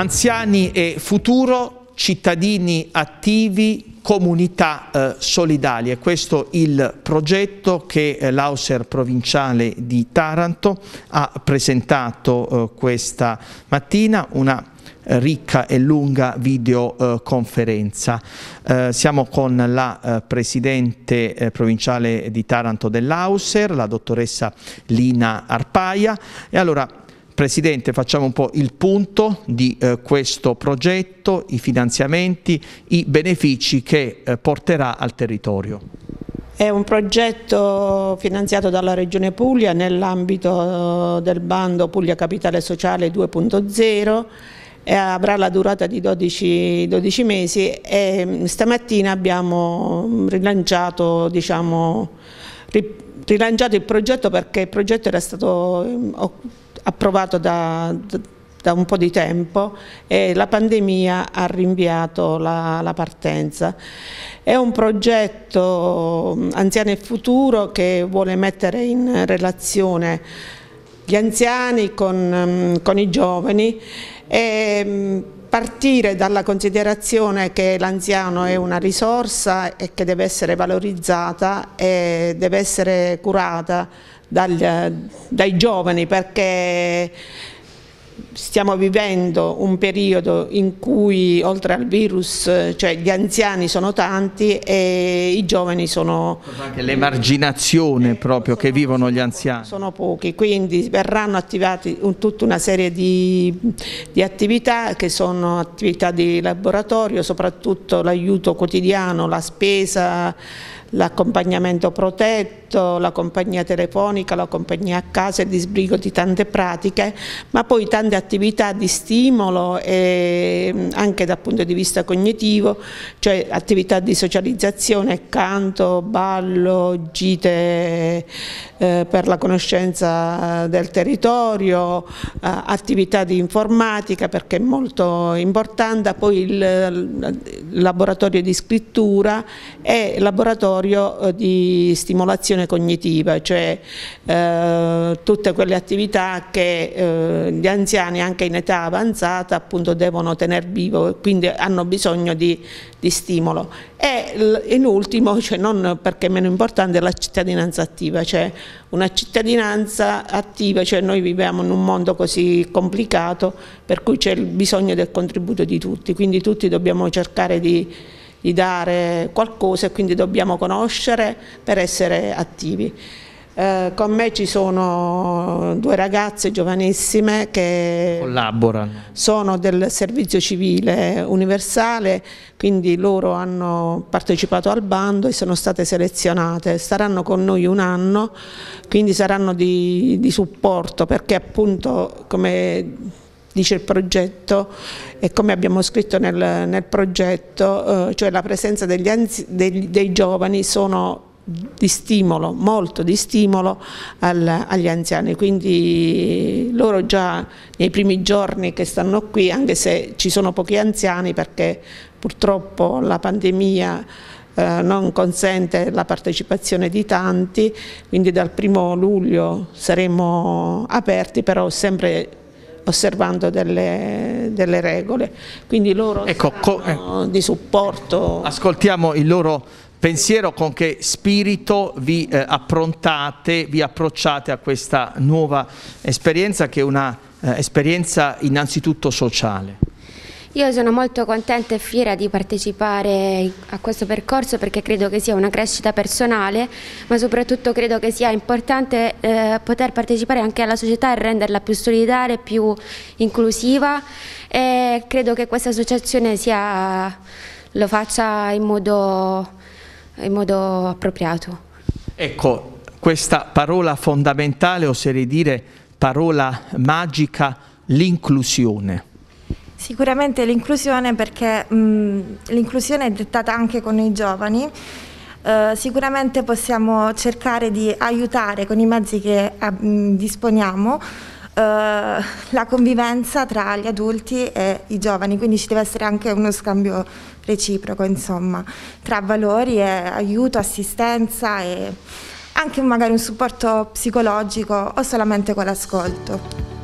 anziani e futuro, cittadini attivi, comunità eh, solidali. È questo il progetto che eh, l'Auser provinciale di Taranto ha presentato eh, questa mattina, una eh, ricca e lunga videoconferenza. Eh, eh, siamo con la eh, Presidente eh, provinciale di Taranto dell'Auser, la dottoressa Lina Arpaia. E allora Presidente, facciamo un po' il punto di eh, questo progetto, i finanziamenti, i benefici che eh, porterà al territorio. È un progetto finanziato dalla Regione Puglia nell'ambito eh, del bando Puglia Capitale Sociale 2.0 avrà la durata di 12, 12, mesi e mm, stamattina abbiamo mm, rilanciato, diciamo, rilanciato il progetto perché il progetto era stato mm, approvato da, da un po' di tempo e la pandemia ha rinviato la, la partenza. È un progetto Anziani e Futuro che vuole mettere in relazione gli anziani con, con i giovani e partire dalla considerazione che l'anziano è una risorsa e che deve essere valorizzata e deve essere curata dal, dai giovani perché stiamo vivendo un periodo in cui oltre al virus eh, cioè gli anziani sono tanti e i giovani sono... Anche L'emarginazione eh, proprio sono, che vivono gli anziani. Sono pochi, quindi verranno attivati un, tutta una serie di, di, attività che sono attività di laboratorio, soprattutto l'aiuto quotidiano, la spesa, l'accompagnamento protetto, la compagnia telefonica, la compagnia a casa e disbrigo di tante pratiche, ma poi tante attività attività di stimolo mm, anche dal punto di vista cognitivo, cioè attività di socializzazione, canto, ballo, gite eh, per la conoscenza del territorio, eh, attività di informatica perché è molto importante, poi il laboratorio di scrittura e laboratorio eh, di stimolazione cognitiva, cioè eh, tutte quelle attività che eh, gli anziani anziani anche in età avanzata appunto devono tenere vivo quindi hanno bisogno di, di stimolo e in ultimo cioè non perché meno importante la cittadinanza attiva cioè una cittadinanza attiva cioè noi viviamo in un mondo così complicato per cui c'è il bisogno del contributo di tutti quindi tutti dobbiamo cercare di di dare qualcosa e quindi dobbiamo conoscere per essere attivi. Eh, con me ci sono due ragazze giovanissime che collaborano, sono del servizio civile universale, quindi loro hanno partecipato al bando e sono state selezionate, staranno con noi un anno, quindi saranno di, di supporto perché appunto come dice il progetto e come abbiamo scritto nel, nel progetto, eh, cioè la presenza degli anzi, dei, dei giovani sono di stimolo, molto di stimolo al, agli anziani, quindi loro già nei primi giorni che stanno qui, anche se ci sono pochi anziani perché purtroppo la pandemia eh, non consente la partecipazione di tanti, quindi dal primo luglio saremo aperti, però sempre osservando delle, delle regole, quindi loro ecco, di supporto. Ascoltiamo il loro pensiero con che spirito vi eh, approntate, vi approcciate a questa nuova esperienza che è una eh, innanzitutto sociale. Io sono molto contenta e fiera di partecipare a questo percorso perché credo che sia una crescita personale, ma soprattutto credo che sia importante eh, poter partecipare anche alla società e renderla più solidale, più inclusiva e credo che questa associazione sia, lo faccia in modo in modo appropriato. Ecco, questa parola fondamentale, oserei dire parola magica, l'inclusione. Sicuramente l'inclusione perché mm, l'inclusione è dettata anche con i giovani. Eh, sicuramente possiamo cercare di aiutare con i mezzi che eh, mm, disponiamo eh, la convivenza tra gli adulti e i giovani, quindi ci deve essere anche uno scambio reciproco, insomma, tra valori e aiuto, assistenza e anche magari un supporto psicologico o solamente con l'ascolto.